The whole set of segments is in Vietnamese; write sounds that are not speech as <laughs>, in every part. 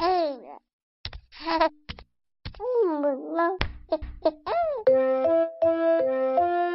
Mm-hmm. <laughs>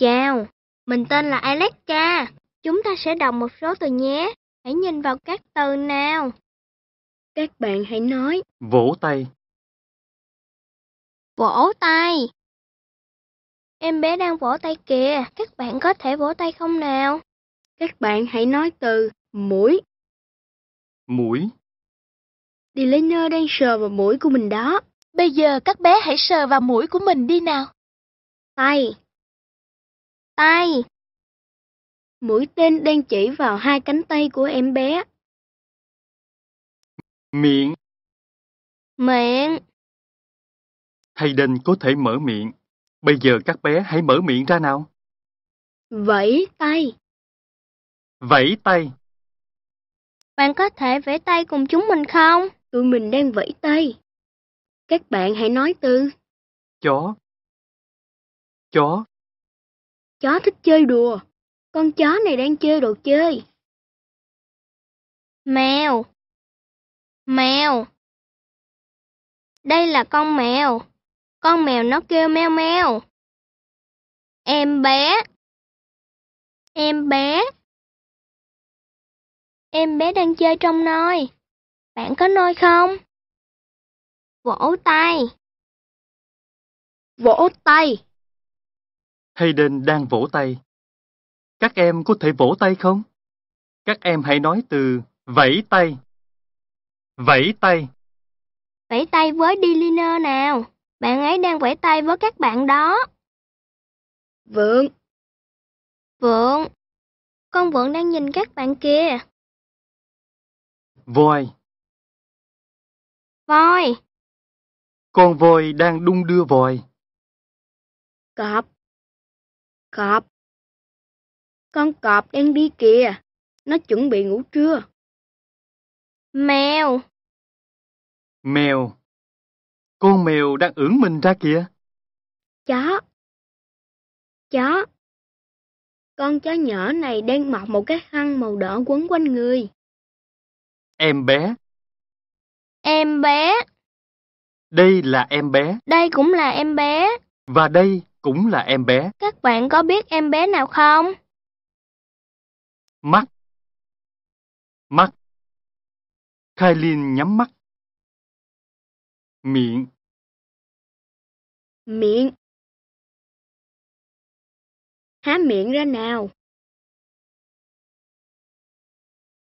Chào, mình tên là Alexa. Chúng ta sẽ đọc một số từ nhé. Hãy nhìn vào các từ nào. Các bạn hãy nói. Vỗ tay. Vỗ tay. Em bé đang vỗ tay kìa. Các bạn có thể vỗ tay không nào? Các bạn hãy nói từ mũi. Mũi. Designer đang sờ vào mũi của mình đó. Bây giờ các bé hãy sờ vào mũi của mình đi nào. Tay tay. Mũi tên đang chỉ vào hai cánh tay của em bé. Miệng. Miệng. Hayden có thể mở miệng. Bây giờ các bé hãy mở miệng ra nào. Vẫy tay. Vẫy tay. Bạn có thể vẫy tay cùng chúng mình không? Tụi mình đang vẫy tay. Các bạn hãy nói từ. Chó. Chó. Chó thích chơi đùa. Con chó này đang chơi đồ chơi. Mèo. Mèo. Đây là con mèo. Con mèo nó kêu meo meo. Em bé. Em bé. Em bé đang chơi trong nôi. Bạn có nôi không? Vỗ tay. Vỗ tay. Hayden đang vỗ tay. Các em có thể vỗ tay không? Các em hãy nói từ vẫy tay. Vẫy tay. Vẫy tay với Deliner nào. Bạn ấy đang vẫy tay với các bạn đó. Vượng. Vượng. Con Vượng đang nhìn các bạn kia. Voi. Voi. Con voi đang đung đưa voi. Cọp. Cọp. Con cọp đang đi kìa, nó chuẩn bị ngủ trưa. Mèo. Mèo. Con mèo đang ưỡn mình ra kìa. Chó. Chó. Con chó nhỏ này đang mặc một cái khăn màu đỏ quấn quanh người. Em bé. Em bé. Đây là em bé. Đây cũng là em bé. Và đây cũng là em bé. Các bạn có biết em bé nào không? Mắt Mắt Kailin nhắm mắt Miệng Miệng Há miệng ra nào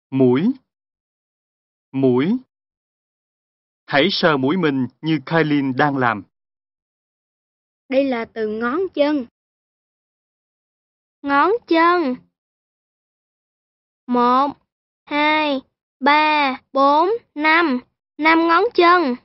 Mũi Mũi Hãy sờ mũi mình như Kailin đang làm đây là từ ngón chân. Ngón chân. Một, hai, ba, bốn, năm, năm ngón chân.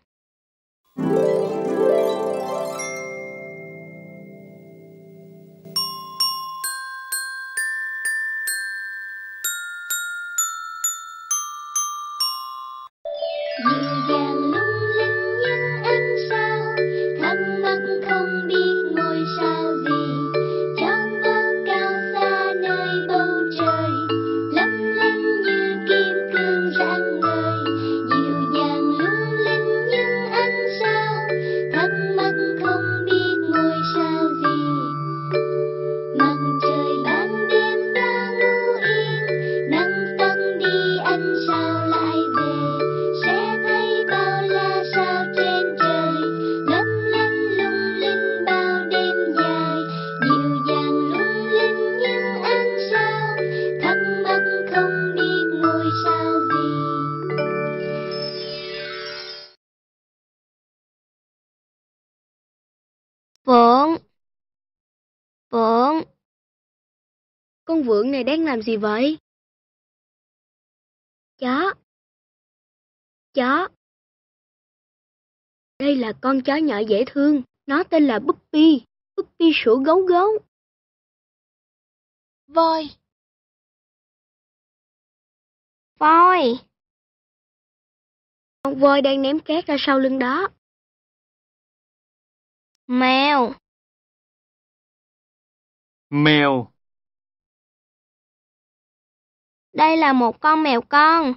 con vượn này đang làm gì vậy? Chó. Chó. Đây là con chó nhỏ dễ thương, nó tên là Puppy, Puppy sủa gấu gấu. Voi. Voi. Con voi đang ném cát ra sau lưng đó. Mèo. Mèo. Đây là một con mèo con.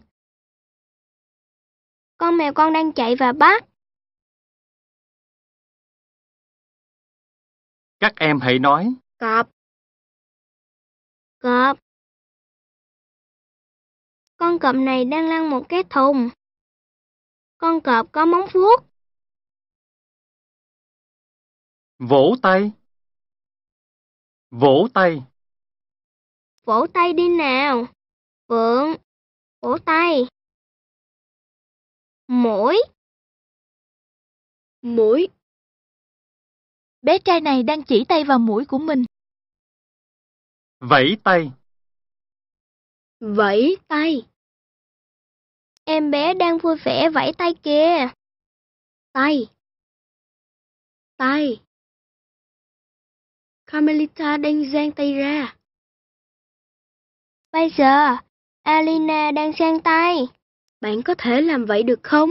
Con mèo con đang chạy và bắt. Các em hãy nói. Cọp. Cọp. Con cọp này đang lăn một cái thùng. Con cọp có móng vuốt. Vỗ tay. Vỗ tay. Vỗ tay đi nào vượn cổ tay mũi mũi bé trai này đang chỉ tay vào mũi của mình vẫy tay vẫy tay em bé đang vui vẻ vẫy tay kìa tay tay Carmelita đang giang tay ra. Bây giờ, Alina đang sang tay. Bạn có thể làm vậy được không?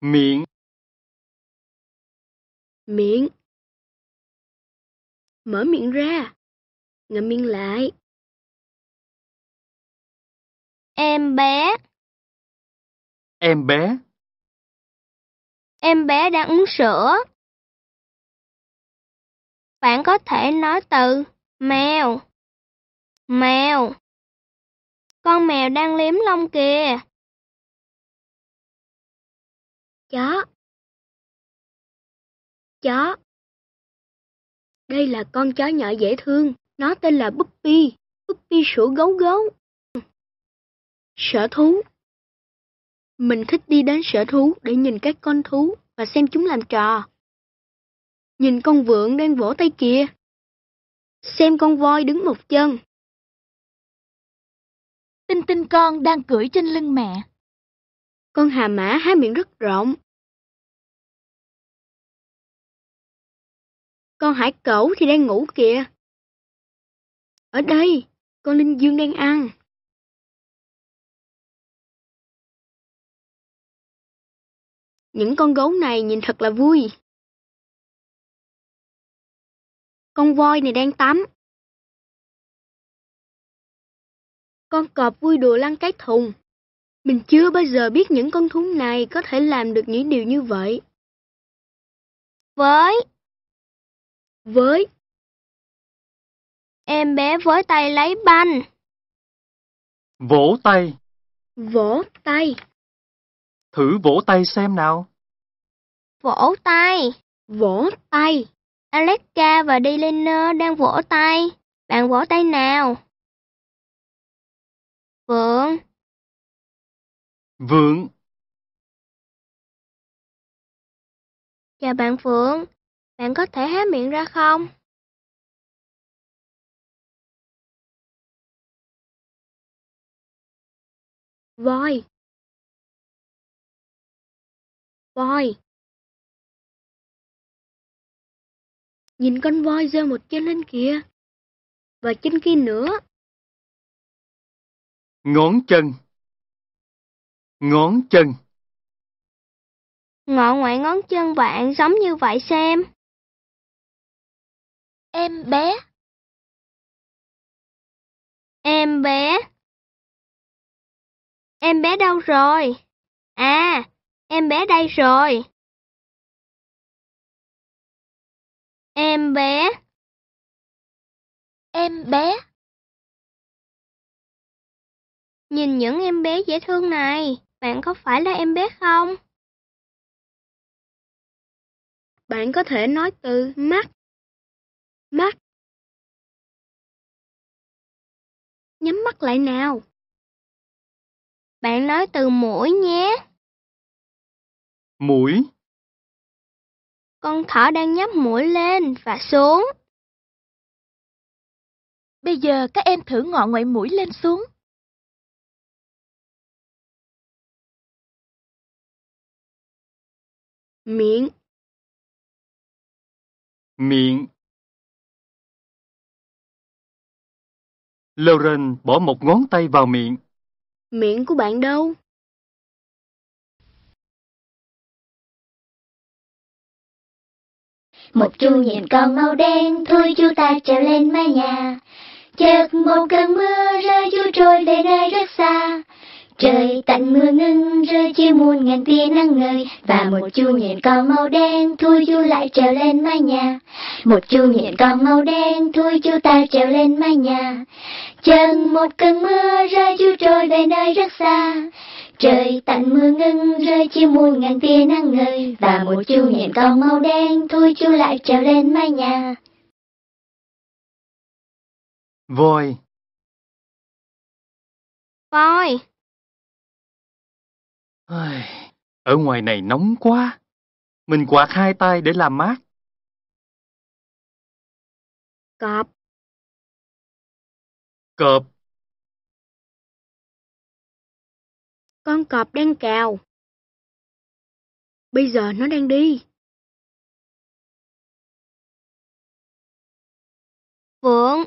Miệng. Miệng. Mở miệng ra. Ngậm miệng lại. Em bé. Em bé. Em bé đang uống sữa. Bạn có thể nói từ mèo, mèo. Con mèo đang liếm lông kìa. Chó. Chó. Đây là con chó nhỏ dễ thương. Nó tên là Puppy. Puppy sủa gấu gấu. Sở thú. Mình thích đi đến sở thú để nhìn các con thú và xem chúng làm trò. Nhìn con vượn đang vỗ tay kìa. Xem con voi đứng một chân. Tinh tinh con đang cưỡi trên lưng mẹ. Con hà mã há miệng rất rộng. Con hải cẩu thì đang ngủ kìa. Ở đây, con linh dương đang ăn. Những con gấu này nhìn thật là vui. Con voi này đang tắm. con cọp vui đùa lăn cái thùng. Mình chưa bao giờ biết những con thú này có thể làm được những điều như vậy. Với. Với. Em bé với tay lấy banh. Vỗ tay. Vỗ tay. Thử vỗ tay xem nào. Vỗ tay. Vỗ tay. Alexa và Delena đang vỗ tay. Bạn vỗ tay nào? Vướng. Vướng. Chào bạn Phượng, bạn có thể há miệng ra không? Voi. Voi. Nhìn con voi rơi một chân lên kìa. Và chân kia nữa ngón chân ngón chân ngọn ngoại ngón chân bạn giống như vậy xem em bé em bé em bé đâu rồi à em bé đây rồi em bé em bé Nhìn những em bé dễ thương này, bạn có phải là em bé không? Bạn có thể nói từ mắt. Mắt. Nhắm mắt lại nào. Bạn nói từ mũi nhé. Mũi. Con thỏ đang nhấp mũi lên và xuống. Bây giờ các em thử ngọ ngoại mũi lên xuống. miệng miệng Lauren bỏ một ngón tay vào miệng. Miệng của bạn đâu? Một chú nhìn con màu đen, thôi chú ta trèo lên mái nhà. Chợt một cơn mưa rơi chú trôi về nơi rất xa. Trời tận mưa ngưng rơi chia muôn ngàn tia nắng ngời Và một chú nhện con màu đen thui chú lại trèo lên mái nhà Một chú nhện con màu đen thui chú ta trèo lên mái nhà Chân một cơn mưa rơi chú trôi về nơi rất xa Trời tận mưa ngưng rơi chia muôn ngàn tia nắng ngời Và một chú nhện con màu đen thui chú lại trèo lên mái nhà Voi Voi ở ngoài này nóng quá. Mình quạt hai tay để làm mát. Cọp. Cọp. Con cọp đang cào. Bây giờ nó đang đi. Vượng.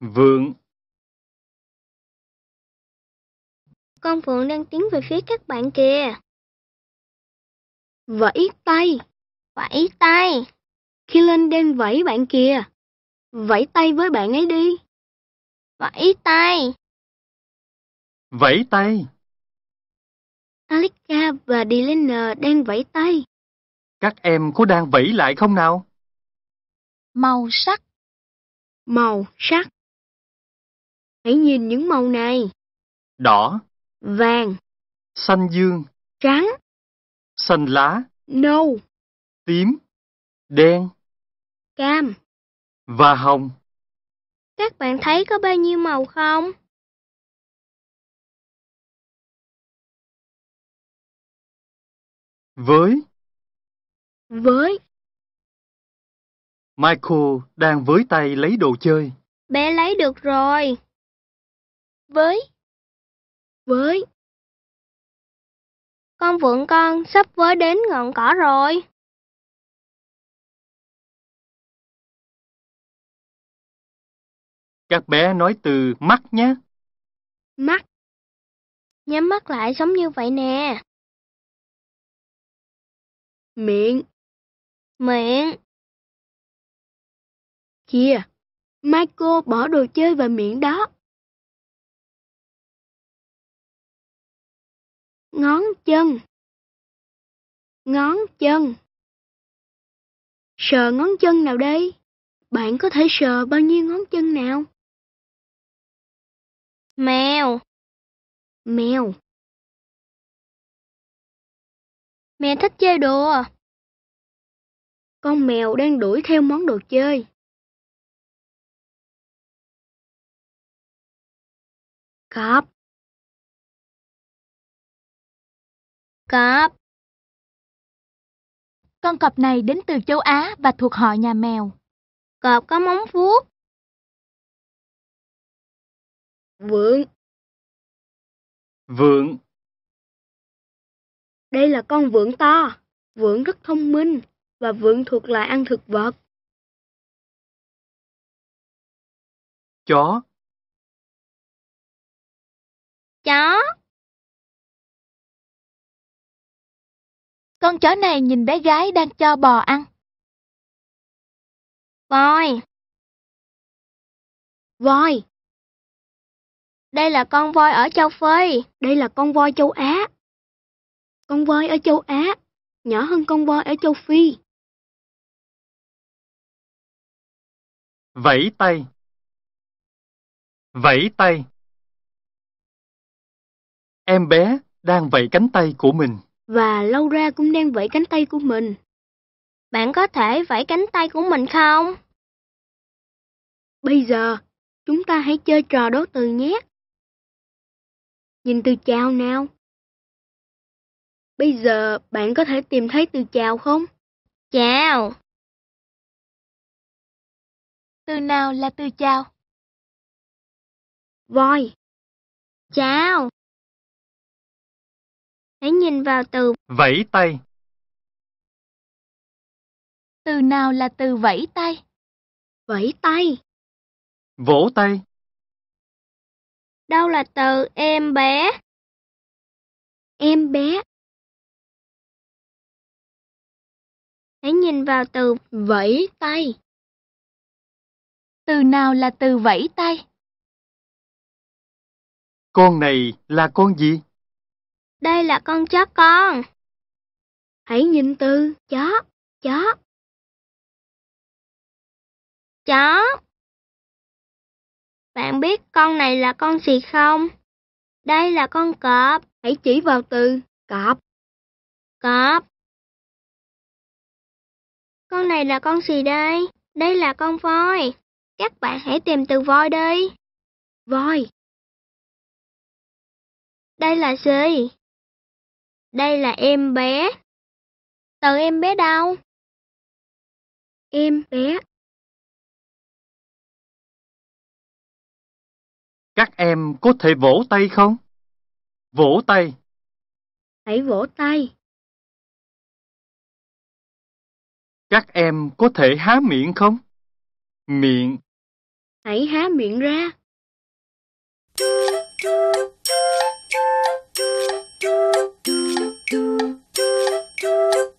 Vượng. con Phượng đang tiến về phía các bạn kìa. Vẫy tay, vẫy tay. Khi lên đang vẫy bạn kìa, vẫy tay với bạn ấy đi. Vẫy tay. Vẫy tay. Alika và Delena đang vẫy tay. Các em có đang vẫy lại không nào? Màu sắc. Màu sắc. Hãy nhìn những màu này. Đỏ, vàng, xanh dương, trắng, xanh lá, nâu, tím, đen, cam và hồng. Các bạn thấy có bao nhiêu màu không? Với Với Michael đang với tay lấy đồ chơi. Bé lấy được rồi. Với với. Con vượn con sắp với đến ngọn cỏ rồi. Các bé nói từ mắt nhé. Mắt. Nhắm mắt lại giống như vậy nè. Miệng. Miệng. mai cô bỏ đồ chơi vào miệng đó. ngón chân ngón chân sờ ngón chân nào đây bạn có thể sờ bao nhiêu ngón chân nào mèo mèo mẹ thích chơi đùa con mèo đang đuổi theo món đồ chơi cọp cọp. Con cọp này đến từ châu Á và thuộc họ nhà mèo. Cọp có móng vuốt. Vượn. Vượn. Đây là con vượn to. Vượn rất thông minh và vượn thuộc loài ăn thực vật. Chó. Chó. Con chó này nhìn bé gái đang cho bò ăn. Voi. Voi. Đây là con voi ở châu Phi. Đây là con voi châu Á. Con voi ở châu Á nhỏ hơn con voi ở châu Phi. Vẫy tay Vẫy tay Em bé đang vẫy cánh tay của mình và lâu ra cũng đang vẫy cánh tay của mình. Bạn có thể vẫy cánh tay của mình không? Bây giờ, chúng ta hãy chơi trò đố từ nhé. Nhìn từ chào nào. Bây giờ bạn có thể tìm thấy từ chào không? Chào. Từ nào là từ chào? Voi. Chào. Hãy nhìn vào từ vẫy tay. Từ nào là từ vẫy tay? Vẫy tay. Vỗ tay. Đâu là từ em bé? Em bé. Hãy nhìn vào từ vẫy tay. Từ nào là từ vẫy tay? Con này là con gì? đây là con chó con. Hãy nhìn từ chó, chó. Chó. Bạn biết con này là con gì không? Đây là con cọp. Hãy chỉ vào từ cọp. Cọp. Con này là con gì đây? Đây là con voi. Các bạn hãy tìm từ voi đi. Voi. Đây là gì? Đây là em bé. Tờ em bé đâu? Em bé. Các em có thể vỗ tay không? Vỗ tay. Hãy vỗ tay. Các em có thể há miệng không? Miệng. Hãy há miệng ra. Do, do, do, do, do. Doo doo doo doo